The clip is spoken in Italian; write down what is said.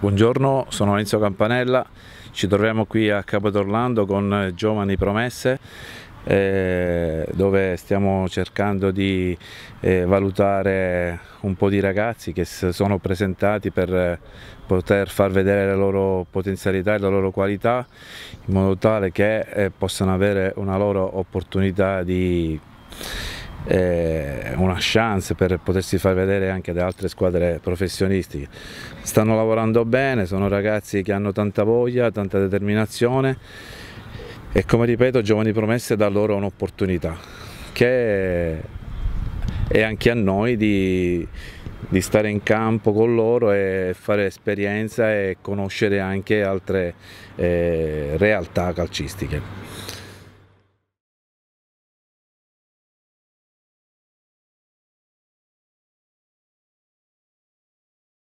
Buongiorno, sono Enzo Campanella, ci troviamo qui a Capo d'Orlando con Giovani Promesse eh, dove stiamo cercando di eh, valutare un po' di ragazzi che si sono presentati per eh, poter far vedere le loro potenzialità e la loro qualità in modo tale che eh, possano avere una loro opportunità di eh, una chance per potersi far vedere anche da altre squadre professionistiche. Stanno lavorando bene, sono ragazzi che hanno tanta voglia, tanta determinazione e come ripeto Giovani Promesse dà loro un'opportunità che è anche a noi di, di stare in campo con loro e fare esperienza e conoscere anche altre eh, realtà calcistiche.